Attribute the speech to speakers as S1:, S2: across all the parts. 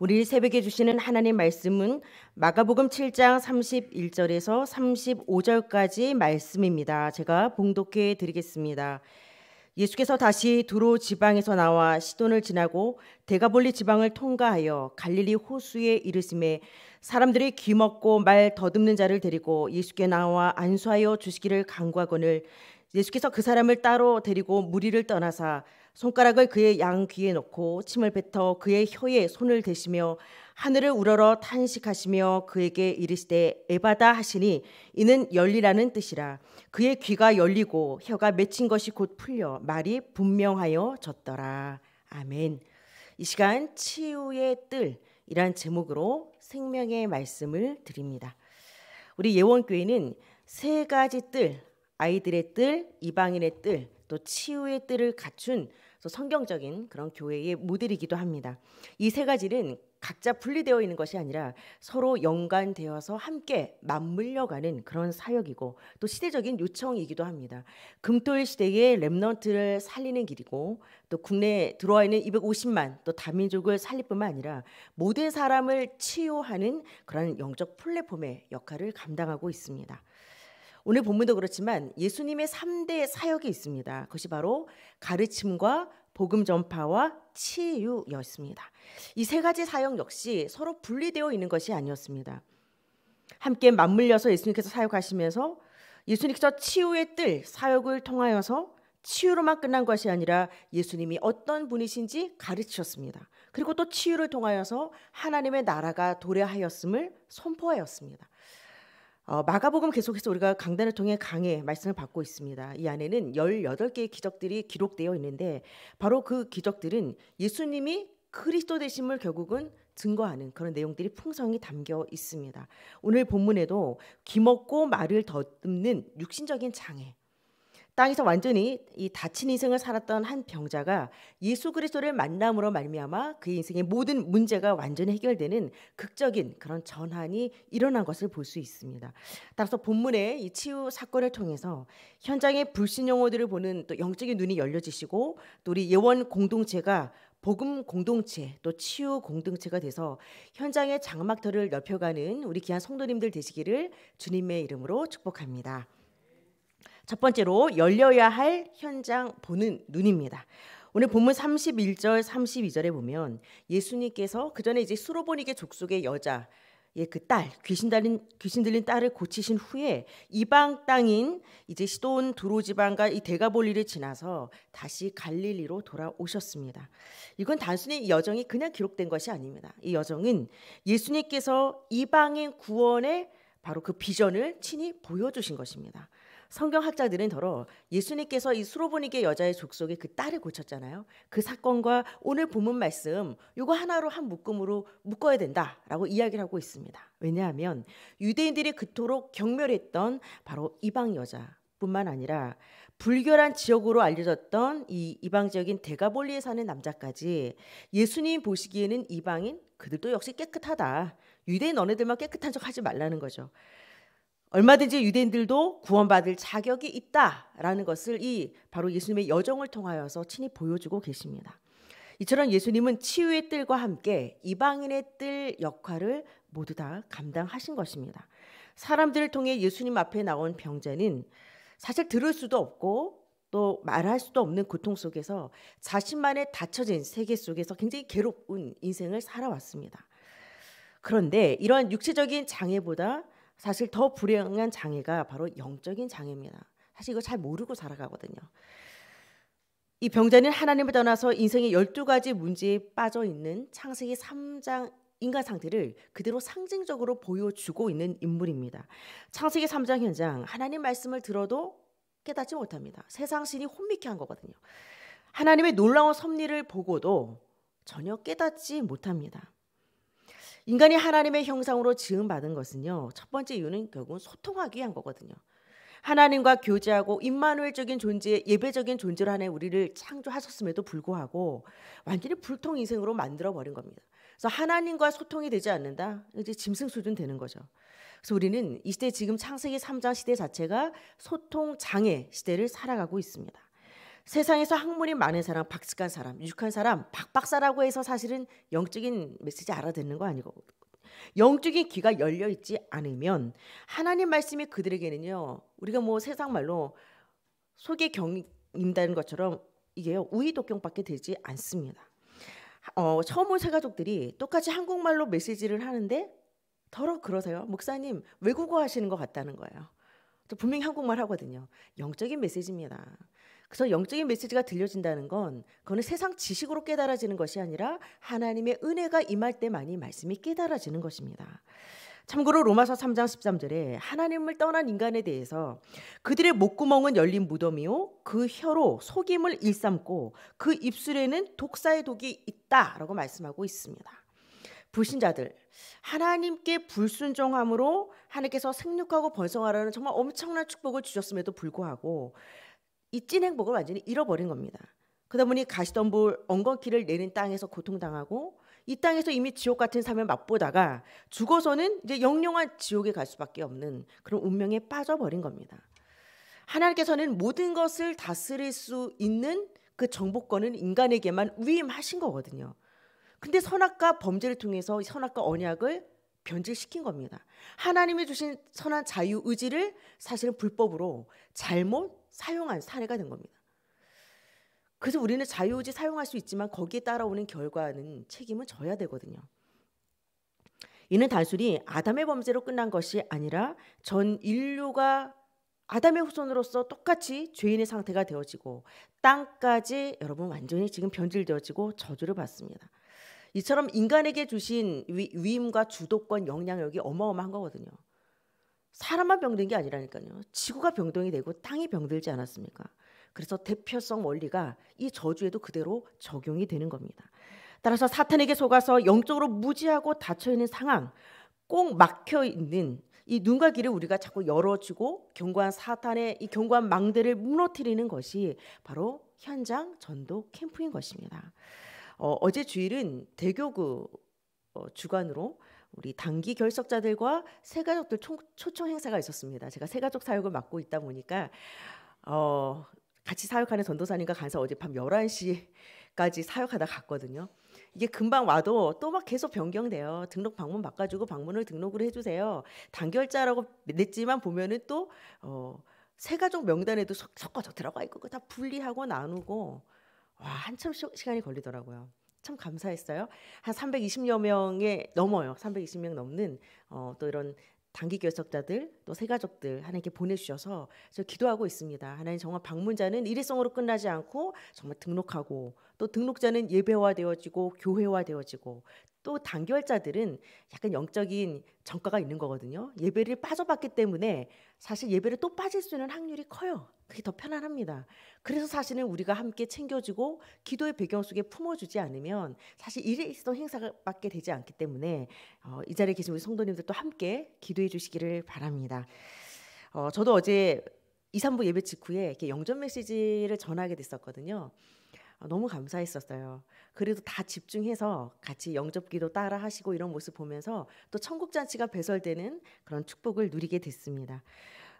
S1: 우리 새벽에 주시는 하나님 말씀은 마가복음 7장 31절에서 35절까지 말씀입니다. 제가 봉독해 드리겠습니다. 예수께서 다시 두로 지방에서 나와 시돈을 지나고 대가볼리 지방을 통과하여 갈릴리 호수에 이르심에 사람들이 귀 먹고 말 더듬는 자를 데리고 예수께 나와 안수하여 주시기를 간구하거늘 예수께서 그 사람을 따로 데리고 무리를 떠나사 손가락을 그의 양 귀에 넣고 침을 뱉어 그의 혀에 손을 대시며 하늘을 우러러 탄식하시며 그에게 이르시되 에바다 하시니 이는 열리라는 뜻이라 그의 귀가 열리고 혀가 맺힌 것이 곧 풀려 말이 분명하여 졌더라 아멘 이 시간 치유의 뜰이란 제목으로 생명의 말씀을 드립니다 우리 예원교회는 세 가지 뜰 아이들의 뜰 이방인의 뜰또 치유의 뜰을 갖춘 성경적인 그런 교회의 모델이기도 합니다. 이 세 가지는 각자 분리되어 있는 것이 아니라 서로 연관되어서 함께 맞물려가는 그런 사역이고 또 시대적인 요청이기도 합니다. 금토일 시대의 렘넌트를 살리는 길이고 또 국내에 들어와 있는 250만 또 다민족을 살릴 뿐만 아니라 모든 사람을 치유하는 그런 영적 플랫폼의 역할을 감당하고 있습니다. 오늘 본문도 그렇지만 예수님의 3대 사역이 있습니다. 그것이 바로 가르침과 복음 전파와 치유였습니다. 이 세 가지 사역 역시 서로 분리되어 있는 것이 아니었습니다. 함께 맞물려서 예수님께서 사역하시면서 예수님께서 치유의 뜰 사역을 통하여서 치유로만 끝난 것이 아니라 예수님이 어떤 분이신지 가르치셨습니다. 그리고 또 치유를 통하여서 하나님의 나라가 도래하였음을 선포하였습니다. 어, 마가복음 계속해서 우리가 강단을 통해 강해 말씀을 받고 있습니다. 이 안에는 18개의 기적들이 기록되어 있는데 바로 그 기적들은 예수님이 그리스도 되심을 결국은 증거하는 그런 내용들이 풍성히 담겨 있습니다. 오늘 본문에도 기먹고 말을 더듬는 육신적인 장애 땅에서 완전히 이 다친 인생을 살았던 한 병자가 예수 그리스도를 만남으로 말미암아 그의 인생의 모든 문제가 완전히 해결되는 극적인 그런 전환이 일어난 것을 볼 수 있습니다. 따라서 본문의 이 치유 사건을 통해서 현장의 불신 영어들을 보는 또 영적인 눈이 열려지시고 또 우리 예원 공동체가 복음 공동체 또 치유 공동체가 돼서 현장의 장막터를 넓혀가는 우리 귀한 성도님들 되시기를 주님의 이름으로 축복합니다. 첫 번째로 열려야 할 현장 보는 눈입니다. 오늘 본문 31절 32절에 보면 예수님께서 그 전에 이제 수로보니게 족속의 여자 예, 그 딸, 귀신 달린 귀신 들린 딸을 고치신 후에 이방 땅인 이제 시돈 두로 지방과 이 대가볼리를 지나서 다시 갈릴리로 돌아오셨습니다. 이건 단순히 여정이 그냥 기록된 것이 아닙니다. 이 여정은 예수님께서 이방인 구원의 바로 그 비전을 친히 보여주신 것입니다. 성경학자들은 더러 예수님께서 이 수로보니게 여자의 족속에 그 딸을 고쳤잖아요. 그 사건과 오늘 본문 말씀 요거 하나로 한 묶음으로 묶어야 된다라고 이야기를 하고 있습니다. 왜냐하면 유대인들이 그토록 경멸했던 바로 이방 여자뿐만 아니라 불결한 지역으로 알려졌던 이이방지역인 대가볼리에 사는 남자까지 예수님 보시기에는 이방인 그들도 역시 깨끗하다. 유대인 너네들만 깨끗한 척 하지 말라는 거죠. 얼마든지 유대인들도 구원받을 자격이 있다라는 것을 이 바로 예수님의 여정을 통하여서 친히 보여주고 계십니다. 이처럼 예수님은 치유의 뜰과 함께 이방인의 뜰 역할을 모두 다 감당하신 것입니다. 사람들을 통해 예수님 앞에 나온 병자는 사실 들을 수도 없고 또 말할 수도 없는 고통 속에서 자신만의 닫혀진 세계 속에서 굉장히 괴로운 인생을 살아왔습니다. 그런데 이러한 육체적인 장애보다 사실 더 불행한 장애가 바로 영적인 장애입니다. 사실 이거 잘 모르고 살아가거든요. 이 병자는 하나님을 떠나서 인생의 12가지 문제에 빠져 있는 창세기 3장 인간 상태를 그대로 상징적으로 보여주고 있는 인물입니다. 창세기 3장 현장 하나님 말씀을 들어도 깨닫지 못합니다. 세상 신이 혼미케 한 거거든요. 하나님의 놀라운 섭리를 보고도 전혀 깨닫지 못합니다. 인간이 하나님의 형상으로 지음받은 것은요. 첫 번째 이유는 결국은 소통하기 위한 거거든요. 하나님과 교제하고 임마누엘적인 존재, 예배적인 존재로 하나 우리를 창조하셨음에도 불구하고 완전히 불통 인생으로 만들어 버린 겁니다. 그래서 하나님과 소통이 되지 않는다. 이제 짐승 수준 되는 거죠. 그래서 우리는 이 시대 지금 창세기 3장 시대 자체가 소통 장애 시대를 살아가고 있습니다. 세상에서 학문이 많은 사람, 박식한 사람, 유익한 사람, 박박사라고 해서 사실은 영적인 메시지 알아듣는 거 아니고 영적인 귀가 열려 있지 않으면 하나님 말씀이 그들에게는요. 우리가 뭐 세상 말로 속에 경임다는 것처럼 이게요 우이독경밖에 되지 않습니다. 어, 처음 온 새 가족들이 똑같이 한국말로 메시지를 하는데 더러 그러세요. 목사님 외국어 하시는 것 같다는 거예요. 또 분명히 한국말 하거든요. 영적인 메시지입니다. 그래서 영적인 메시지가 들려진다는 건 그거는 세상 지식으로 깨달아지는 것이 아니라 하나님의 은혜가 임할 때만이 말씀이 깨달아지는 것입니다. 참고로 로마서 3장 13절에 하나님을 떠난 인간에 대해서 그들의 목구멍은 열린 무덤이요 그 혀로 속임을 일삼고 그 입술에는 독사의 독이 있다라고 말씀하고 있습니다. 불신자들 하나님께 불순종함으로 하나님께서 생육하고 번성하라는 정말 엄청난 축복을 주셨음에도 불구하고 이 찐행복을 완전히 잃어버린 겁니다. 그러다 보니 가시덤불 엉겅퀴를 내린 땅에서 고통당하고 이 땅에서 이미 지옥 같은 삶을 맛보다가 죽어서는 이제 영영한 지옥에 갈 수밖에 없는 그런 운명에 빠져버린 겁니다. 하나님께서는 모든 것을 다스릴 수 있는 그 정보권은 인간에게만 위임하신 거거든요. 근데 선악과 범죄를 통해서 선악과 언약을 변질시킨 겁니다. 하나님이 주신 선한 자유 의지를 사실은 불법으로 잘못 사용한 사례가 된 겁니다. 그래서 우리는 자유의지 사용할 수 있지만 거기에 따라오는 결과는 책임은 져야 되거든요. 이는 단순히 아담의 범죄로 끝난 것이 아니라 전 인류가 아담의 후손으로서 똑같이 죄인의 상태가 되어지고 땅까지 여러분 완전히 지금 변질되어지고 저주를 받습니다. 이처럼 인간에게 주신 위, 임과 주도권 영향력이 어마어마한 거거든요. 사람만 병든 게 아니라니까요. 지구가 병동이 되고 땅이 병들지 않았습니까? 그래서 대표성 원리가 이 저주에도 그대로 적용이 되는 겁니다. 따라서 사탄에게 속아서 영적으로 무지하고 닫혀 있는 상황, 꼭 막혀 있는 이 눈과 귀를 우리가 자꾸 열어주고 경고한 사탄의 이 경고한 망대를 무너뜨리는 것이 바로 현장 전도 캠프인 것입니다. 어, 제 주일은 대교구 어, 주관으로 우리 단기 결석자들과 새가족들 초, 초청 행사가 있었습니다. 제가 새가족 사역을 맡고 있다 보니까 어, 같이 사역하는 전도사님과 간사 어젯밤 11시까지 사역하다 갔거든요. 이게 금방 와도 또 막 계속 변경돼요. 등록 방문 바꿔주고 방문을 등록을 해주세요. 단결자라고 냈지만 보면은 또 어, 새가족 명단에도 섞어져 들어가 있고 다 분리하고 나누고 와 한참 시간이 걸리더라고요. 참 감사했어요. 한 320여 명에 넘어요. 320명 넘는 어, 또 이런 단기 결석자들 또 새가족들 하나님께 보내주셔서 저 기도하고 있습니다. 하나님 정말 방문자는 일회성으로 끝나지 않고 정말 등록하고 또 등록자는 예배화 되어지고 교회화 되어지고 또 단결자들은 약간 영적인 정가가 있는 거거든요. 예배를 빠져봤기 때문에 사실 예배를 또 빠질 수 있는 확률이 커요. 그게 더 편안합니다. 그래서 사실은 우리가 함께 챙겨주고 기도의 배경 속에 품어주지 않으면 사실 일에 있었던 행사밖에 되지 않기 때문에 어, 이 자리에 계신 우리 성도님들도 함께 기도해 주시기를 바랍니다. 어, 저도 어제 2, 3부 예배 직후에 이렇게 영전 메시지를 전하게 됐었거든요. 어, 너무 감사했었어요. 그래도 다 집중해서 같이 영접기도 따라 하시고 이런 모습 보면서 또 천국 잔치가 배설되는 그런 축복을 누리게 됐습니다.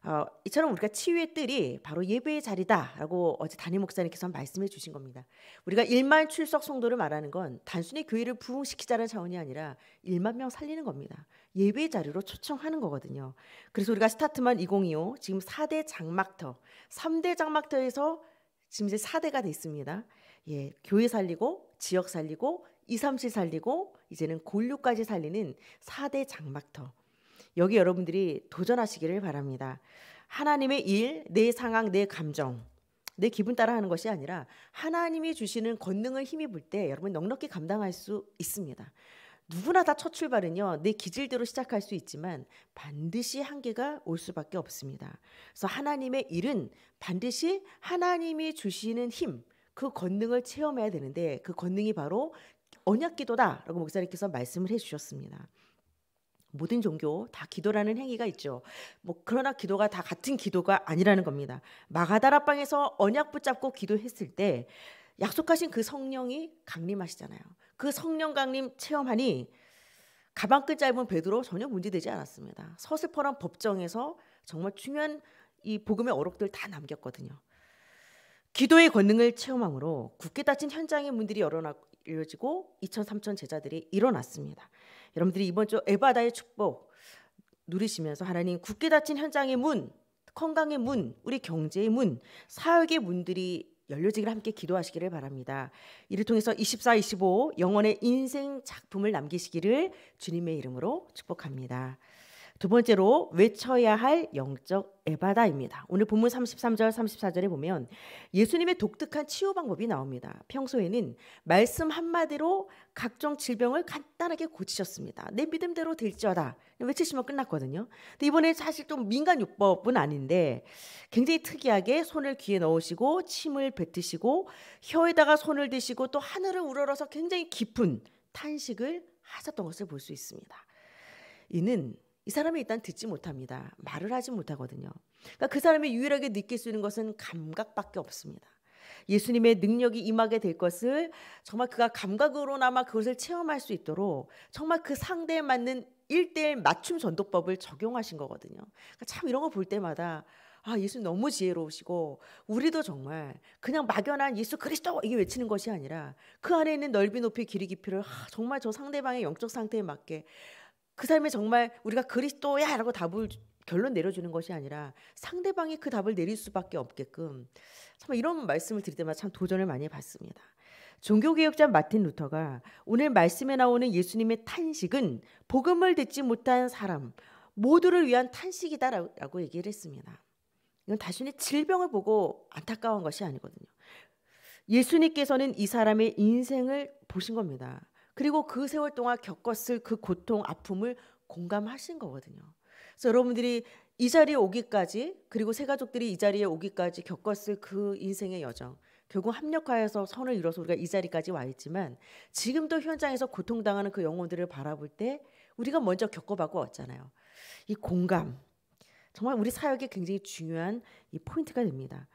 S1: 어, 이처럼 우리가 치유의 뜰이 바로 예배의 자리다라고 어제 단임 목사님께서 말씀해 주신 겁니다. 우리가 1만 출석 성도를 말하는 건 단순히 교회를 부흥시키자는 차원이 아니라 1만 명 살리는 겁니다. 예배 의 자리로 초청하는 거거든요. 그래서 우리가 스타트만 2025 지금 4대 장막터, 3대 장막터에서 지금 이제 4대가 됐습니다. 예, 교회 살리고 지역 살리고 2, 3시 살리고 이제는 골류까지 살리는 4대 장막터. 여기 여러분들이 도전하시기를 바랍니다. 하나님의 일, 내 상황, 내 감정, 내 기분 따라 하는 것이 아니라 하나님이 주시는 권능을 힘입을 때 여러분 넉넉히 감당할 수 있습니다. 누구나 다 첫 출발은요 내 기질대로 시작할 수 있지만 반드시 한계가 올 수밖에 없습니다. 그래서 하나님의 일은 반드시 하나님이 주시는 힘, 그 권능을 체험해야 되는데 그 권능이 바로 언약기도다라고 목사님께서 말씀을 해주셨습니다. 모든 종교 다 기도라는 행위가 있죠. 뭐 그러나 기도가 다 같은 기도가 아니라는 겁니다. 마가다라 방에서 언약 붙잡고 기도했을 때 약속하신 그 성령이 강림하시잖아요. 그 성령 강림 체험하니 가방끈 짧은 베드로 전혀 문제되지 않았습니다. 서슬퍼런 법정에서 정말 중요한 이 복음의 어록들 다 남겼거든요. 기도의 권능을 체험함으로 굳게 닫힌 현장의 문들이 열어지고 2천 3천 제자들이 일어났습니다. 여러분들이 이번 주 에바다의 축복 누리시면서 하나님 굳게 닫힌 현장의 문, 건강의 문, 우리 경제의 문, 사역의 문들이 열려지기를 함께 기도하시기를 바랍니다. 이를 통해서 24, 25 영원의 인생 작품을 남기시기를 주님의 이름으로 축복합니다. 두 번째로 외쳐야 할 영적 에바다입니다. 오늘 본문 33절 34절에 보면 예수님의 독특한 치유 방법이 나옵니다. 평소에는 말씀 한마디로 각종 질병을 간단하게 고치셨습니다. 내 믿음대로 될지어다 외치시면 끝났거든요. 근데 이번에 사실 좀 민간 요법은 아닌데 굉장히 특이하게 손을 귀에 넣으시고 침을 뱉으시고 혀에다가 손을 대시고 또 하늘을 우러러서 굉장히 깊은 탄식을 하셨던 것을 볼 수 있습니다. 이는 이 사람이 일단 듣지 못합니다. 말을 하지 못하거든요. 그러니까 그 사람이 유일하게 느낄 수 있는 것은 감각밖에 없습니다. 예수님의 능력이 임하게 될 것을 정말 그가 감각으로나마 그것을 체험할 수 있도록 정말 그 상대에 맞는 일대일 맞춤 전도법을 적용하신 거거든요. 그러니까 참 이런 거 볼 때마다 아, 예수 너무 지혜로우시고 우리도 정말 그냥 막연한 예수 그리스도 이게 외치는 것이 아니라 그 안에 있는 넓이 높이 길이 깊이를 아, 정말 저 상대방의 영적 상태에 맞게 그 삶에 정말 우리가 그리스도야라고 답을 결론 내려주는 것이 아니라 상대방이 그 답을 내릴 수밖에 없게끔 참 이런 말씀을 드릴 때마다 참 도전을 많이 받습니다. 종교개혁자 마틴 루터가 오늘 말씀에 나오는 예수님의 탄식은 복음을 듣지 못한 사람 모두를 위한 탄식이다라고 얘기를 했습니다. 이건 단순히 질병을 보고 안타까운 것이 아니거든요. 예수님께서는 이 사람의 인생을 보신 겁니다. 그리고 그 세월 동안 겪었을 그 고통, 아픔을 공감하신 거거든요. 그래서 여러분들이 이 자리에 오기까지 그리고 새 가족들이 이 자리에 오기까지 겪었을 그 인생의 여정 결국 합력하여서 선을 이뤄서 우리가 이 자리까지 와 있지만 지금도 현장에서 고통당하는 그 영혼들을 바라볼 때 우리가 먼저 겪어봤고 왔잖아요. 이 공감 정말 우리 사역에 굉장히 중요한 이 포인트가 됩니다.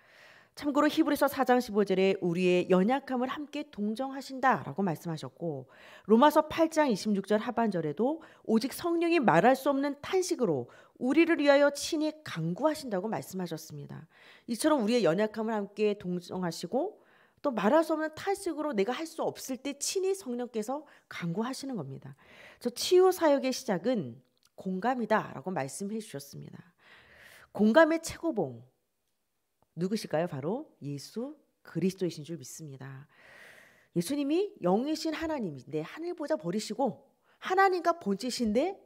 S1: 참고로 히브리서 4장 15절에 우리의 연약함을 함께 동정하신다라고 말씀하셨고 로마서 8장 26절 하반절에도 오직 성령이 말할 수 없는 탄식으로 우리를 위하여 친히 강구하신다고 말씀하셨습니다. 이처럼 우리의 연약함을 함께 동정하시고 또 말할 수 없는 탄식으로 내가 할 수 없을 때 친히 성령께서 강구하시는 겁니다. 저 치유 사역의 시작은 공감이다라고 말씀해 주셨습니다. 공감의 최고봉 누구실까요? 바로 예수 그리스도이신 줄 믿습니다. 예수님이 영이신 하나님인데 하늘 보자 버리시고 하나님과 본체신데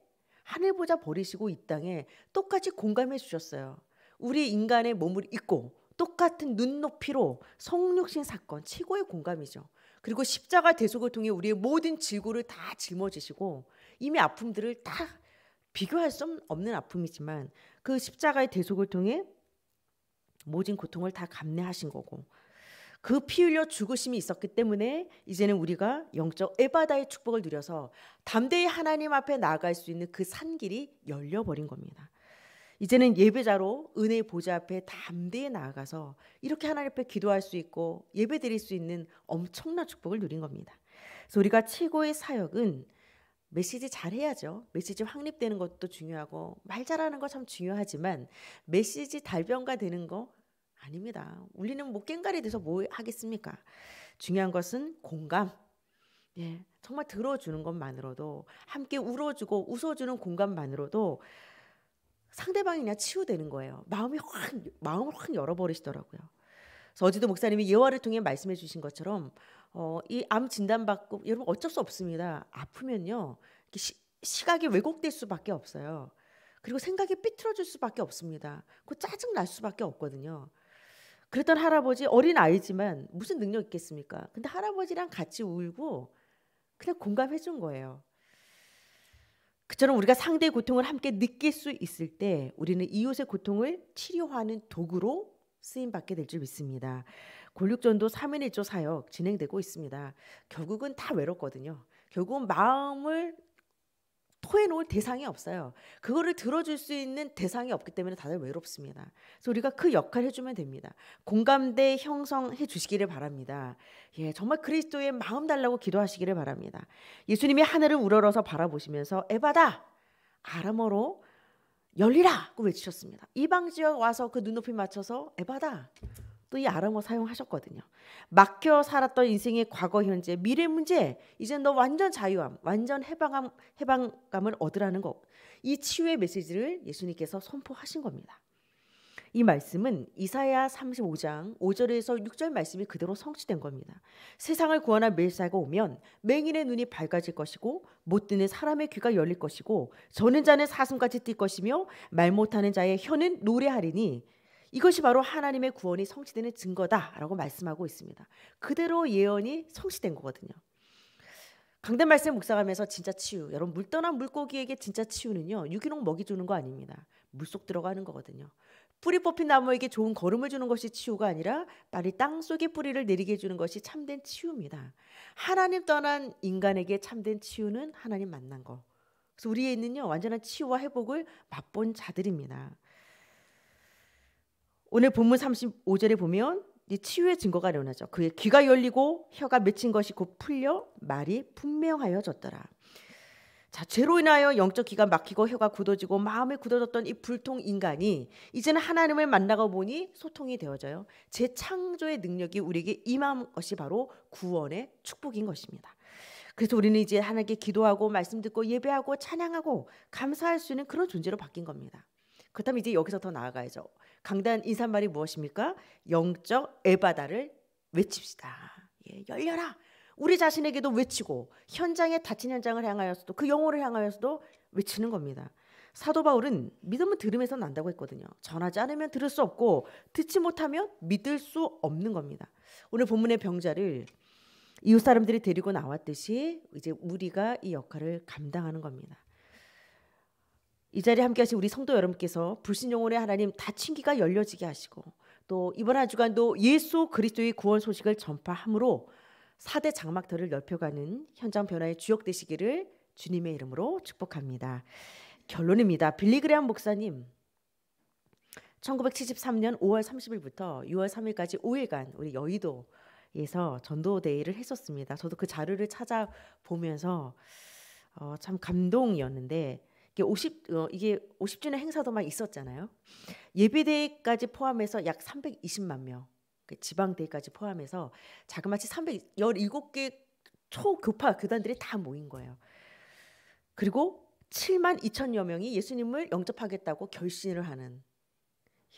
S1: 하늘 보자 버리시고 이 땅에 똑같이 공감해 주셨어요. 우리 인간의 몸을 입고 똑같은 눈높이로 성육신 사건 최고의 공감이죠. 그리고 십자가 대속을 통해 우리의 모든 질고를 다 짊어지시고 이미 아픔들을 다 비교할 수 없는 아픔이지만 그 십자가의 대속을 통해 모진 고통을 다 감내하신 거고 그 피 흘려 죽으심이 있었기 때문에 이제는 우리가 영적 에바다의 축복을 누려서 담대히 하나님 앞에 나아갈 수 있는 그 산길이 열려버린 겁니다. 이제는 예배자로 은혜의 보좌 앞에 담대히 나아가서 이렇게 하나님 앞에 기도할 수 있고 예배 드릴 수 있는 엄청난 축복을 누린 겁니다. 그래서 우리가 최고의 사역은 메시지 잘해야죠. 메시지 확립되는 것도 중요하고 말 잘하는 거 참 중요하지만 메시지 달변가 되는 거 아닙니다. 우리는 뭐 깽가리 돼서 뭐 하겠습니까? 중요한 것은 공감. 예, 정말 들어주는 것만으로도 함께 울어주고 웃어주는 공감만으로도 상대방이 그냥 치유되는 거예요. 마음이 확 마음을 확 열어버리시더라고요. 그래서 어제도 목사님이 예화를 통해 말씀해 주신 것처럼 어, 이암 진단받고 여러분 어쩔 수 없습니다. 아프면요. 시, 시각이 왜곡될 수밖에 없어요. 그리고 생각이 삐뚤어질 수밖에 없습니다. 그 짜증 날 수밖에 없거든요. 그랬던 할아버지 어린 아이지만 무슨 능력 있겠습니까? 근데 할아버지랑 같이 울고 그냥 공감해 준 거예요. 그처럼 우리가 상대의 고통을 함께 느낄 수 있을 때 우리는 이웃의 고통을 치료하는 도구로 쓰임 받게 될 줄 믿습니다. 골육전도 3인 1조 사역 진행되고 있습니다. 결국은 다 외롭거든요. 결국은 마음을 토해놓을 대상이 없어요. 그거를 들어줄 수 있는 대상이 없기 때문에 다들 외롭습니다. 그래서 우리가 그 역할을 해주면 됩니다. 공감대 형성해 주시기를 바랍니다. 예, 정말 그리스도의 마음 달라고 기도하시기를 바랍니다. 예수님이 하늘을 우러러서 바라보시면서 에바다 아람어로 열리라고 외치셨습니다. 이방 지역 와서 그 눈높이 맞춰서 에바다 또이 아람어 사용하셨거든요. 막혀 살았던 인생의 과거, 현재, 미래 문제, 이제 너 완전 자유함, 완전 해방함, 해방감을 얻으라는 것. 이 치유의 메시지를 예수님께서 선포하신 겁니다. 이 말씀은 이사야 35장 5절에서 6절 말씀이 그대로 성취된 겁니다. 세상을 구원할 메시아가 오면 맹인의 눈이 밝아질 것이고 못 듣는 사람의 귀가 열릴 것이고 저는 자는 사슴같이 뛸 것이며 말 못하는 자의 혀는 노래하리니 이것이 바로 하나님의 구원이 성취되는 증거다라고 말씀하고 있습니다. 그대로 예언이 성취된 거거든요. 강단 말씀 묵상하면서 진짜 치유. 여러분 물 떠난 물고기에게 진짜 치유는요. 유기농 먹이 주는 거 아닙니다. 물속 들어가는 거거든요. 뿌리 뽑힌 나무에게 좋은 걸음을 주는 것이 치유가 아니라 빨리 땅 속에 뿌리를 내리게 해주는 것이 참된 치유입니다. 하나님 떠난 인간에게 참된 치유는 하나님 만난 거. 그래서 우리에 있는요 완전한 치유와 회복을 맛본 자들입니다. 오늘 본문 35절에 보면 이 치유의 증거가 일어나죠. 그의 귀가 열리고 혀가 맺힌 것이 곧 풀려 말이 분명하여졌더라. 자, 죄로 인하여 영적 기가 막히고 혀가 굳어지고 마음에 굳어졌던 이 불통 인간이 이제는 하나님을 만나고 보니 소통이 되어져요. 재창조의 능력이 우리에게 임한 것이 바로 구원의 축복인 것입니다. 그래서 우리는 이제 하나님께 기도하고 말씀 듣고 예배하고 찬양하고 감사할 수 있는 그런 존재로 바뀐 겁니다. 그렇다면 이제 여기서 더 나아가야죠. 강단 인사말이 무엇입니까? 영적 에바다를 외칩시다. 예, 열려라. 우리 자신에게도 외치고 현장에 닫힌 현장을 향하여서도 그 영혼을 향하여서도 외치는 겁니다. 사도 바울은 믿음은 들음에서 난다고 했거든요. 전하지 않으면 들을 수 없고 듣지 못하면 믿을 수 없는 겁니다. 오늘 본문의 병자를 이웃 사람들이 데리고 나왔듯이 이제 우리가 이 역할을 감당하는 겁니다. 이 자리에 함께 하신 우리 성도 여러분께서 불신 영혼의 하나님 다친기가 열려지게 하시고 또 이번 한 주간도 예수 그리스도의 구원 소식을 전파함으로 4대 장막터를 넓혀가는 현장 변화의 주역 되시기를 주님의 이름으로 축복합니다. 결론입니다. 빌리그레한 목사님 1973년 5월 30일부터 6월 3일까지 5일간 우리 여의도에서 전도대회를 했었습니다. 저도 그 자료를 찾아보면서 어, 참 감동이었는데 이게 50 어, 이게 50주년 행사도 막 있었잖아요. 예비대회까지 포함해서 약 320만 명. 그 지방대회까지 포함해서 자그마치 317개 초교파 교단들이 다 모인 거예요. 그리고 7만 2천여 명이 예수님을 영접하겠다고 결신을 하는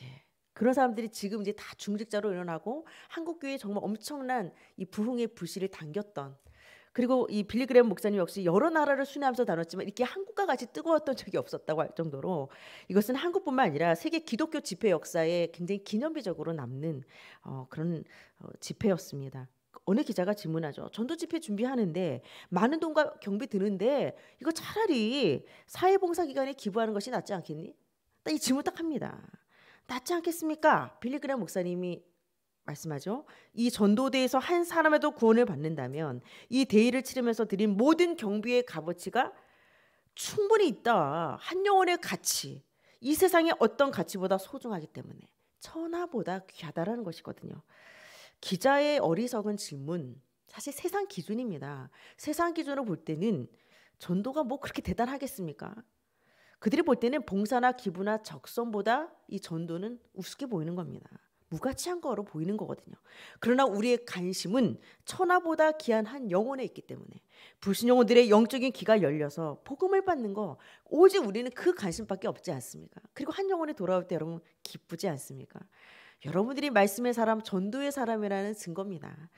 S1: 예. 그런 사람들이 지금 이제 다 중직자로 일어나고 한국 교회 정말 엄청난 이 부흥의 불씨를 당겼던 그리고 이 빌리그램 목사님 역시 여러 나라를 순회하면서 다녔지만 이렇게 한국과 같이 뜨거웠던 적이 없었다고 할 정도로 이것은 한국뿐만 아니라 세계 기독교 집회 역사에 굉장히 기념비적으로 남는 어, 그런 어, 집회였습니다. 어느 기자가 질문하죠. 전도 집회 준비하는데 많은 돈과 경비 드는데 이거 차라리 사회봉사 기관에 기부하는 것이 낫지 않겠니? 딱 이 질문 딱 합니다. 낫지 않겠습니까? 빌리그램 목사님이 말씀하죠. 이 전도대에서 한 사람에도 구원을 받는다면 이 대의를 치르면서 드린 모든 경비의 값어치가 충분히 있다. 한 영혼의 가치. 이 세상의 어떤 가치보다 소중하기 때문에 천하보다 귀하다라는 것이거든요. 기자의 어리석은 질문. 사실 세상 기준입니다. 세상 기준으로 볼 때는 전도가 뭐 그렇게 대단하겠습니까? 그들이 볼 때는 봉사나 기부나 적선보다 이 전도는 우습게 보이는 겁니다. 무가치한 거로 보이는 거거든요. 그러나 우리의 관심은 천하보다 귀한 한 영혼에 있기 때문에 불신 영혼들의 영적인 귀가 열려서 복음을 받는 거 오직 우리는 그 관심밖에 없지 않습니까? 그리고 한 영혼이 돌아올 때 여러분 기쁘지 않습니까? 여러분들이 말씀의 사람, 전도의 사람이라는 증거입니다.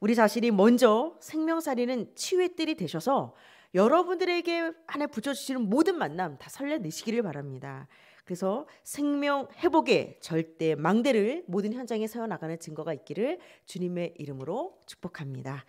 S1: 우리 자신이 먼저 생명살이는 치유의 뜰이 되셔서 여러분들에게 하나 붙여주시는 모든 만남 다 설레내시기를 바랍니다. 그래서 생명 회복의 절대 망대를 모든 현장에 세워나가는 증거가 있기를 주님의 이름으로 축복합니다.